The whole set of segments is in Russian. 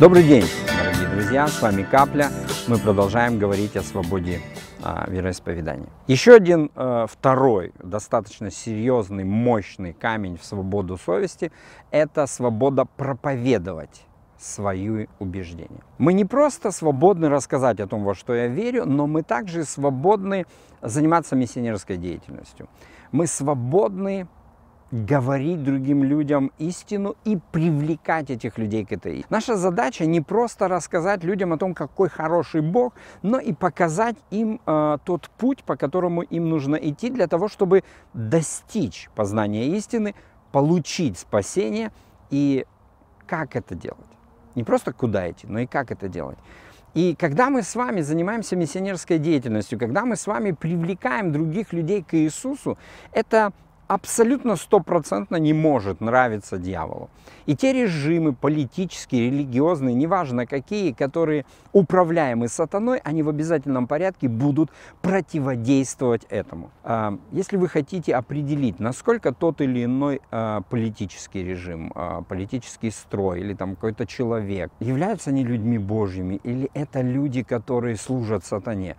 Добрый день, дорогие друзья, с вами Капля. Мы продолжаем говорить о свободе а, вероисповедания. Еще один, э, второй, достаточно серьезный, мощный камень в свободу совести – это свобода проповедовать свои убеждения. Мы не просто свободны рассказать о том, во что я верю, но мы также свободны заниматься миссионерской деятельностью. Мы свободны говорить другим людям истину и привлекать этих людей к этой. Наша задача не просто рассказать людям о том, какой хороший Бог, но и показать им э, тот путь, по которому им нужно идти для того, чтобы достичь познания истины, получить спасение и как это делать. Не просто куда идти, но и как это делать. И когда мы с вами занимаемся миссионерской деятельностью, когда мы с вами привлекаем других людей к Иисусу, это абсолютно стопроцентно не может нравиться дьяволу. И те режимы политические, религиозные, неважно какие, которые управляемы сатаной, они в обязательном порядке будут противодействовать этому. А, если вы хотите определить, насколько тот или иной а, политический режим, а, политический строй или там какой-то человек, являются они людьми божьими или это люди, которые служат сатане,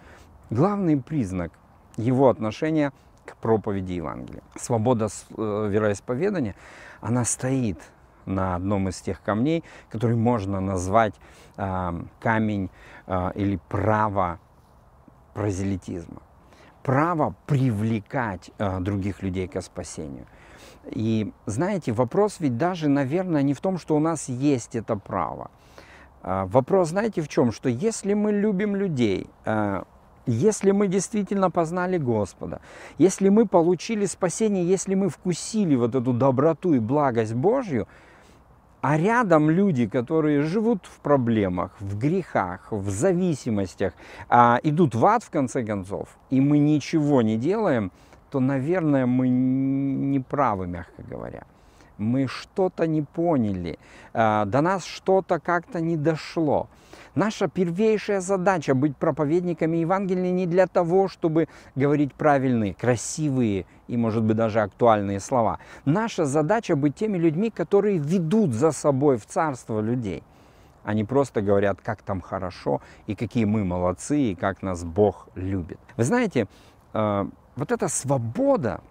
главный признак его отношения – к проповеди Евангелия. Свобода э, вероисповедания, она стоит на одном из тех камней, который можно назвать э, камень э, или право прозелитизма. Право привлекать э, других людей к спасению. И знаете, вопрос ведь даже, наверное, не в том, что у нас есть это право. Вопрос, знаете, в чем? Что если мы любим людей, если мы действительно познали Господа, если мы получили спасение, если мы вкусили вот эту доброту и благость Божью, а рядом люди, которые живут в проблемах, в грехах, в зависимостях, а, идут в ад в конце концов, и мы ничего не делаем, то, наверное, мы не правы, мягко говоря мы что-то не поняли, а, до нас что-то как-то не дошло. Наша первейшая задача быть проповедниками Евангелия не для того, чтобы говорить правильные, красивые и, может быть, даже актуальные слова. Наша задача быть теми людьми, которые ведут за собой в царство людей. Они просто говорят, как там хорошо, и какие мы молодцы, и как нас Бог любит. Вы знаете, э, вот эта свобода,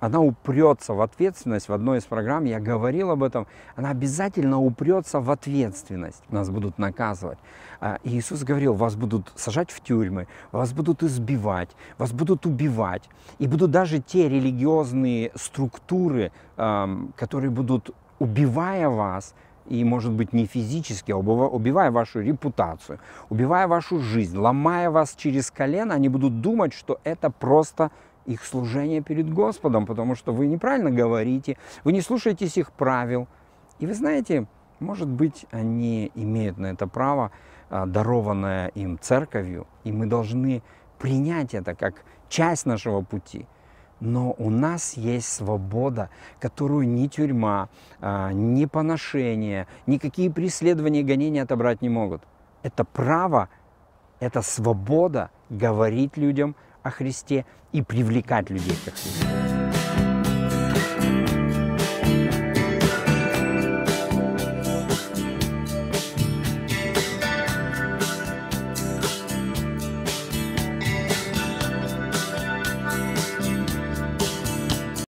она упрется в ответственность. В одной из программ я говорил об этом. Она обязательно упрется в ответственность. Нас будут наказывать. А, Иисус говорил, вас будут сажать в тюрьмы, вас будут избивать, вас будут убивать. И будут даже те религиозные структуры, которые будут, убивая вас, и, может быть, не физически, а убивая вашу репутацию, убивая вашу жизнь, ломая вас через колено, они будут думать, что это просто их служение перед Господом, потому что вы неправильно говорите, вы не слушаетесь их правил. И вы знаете, может быть, они имеют на это право, а, дарованное им церковью, и мы должны принять это как часть нашего пути. Но у нас есть свобода, которую ни тюрьма, а, ни поношение, никакие преследования и гонения отобрать не могут. Это право, это свобода говорить людям – о Христе и привлекать людей к Христу.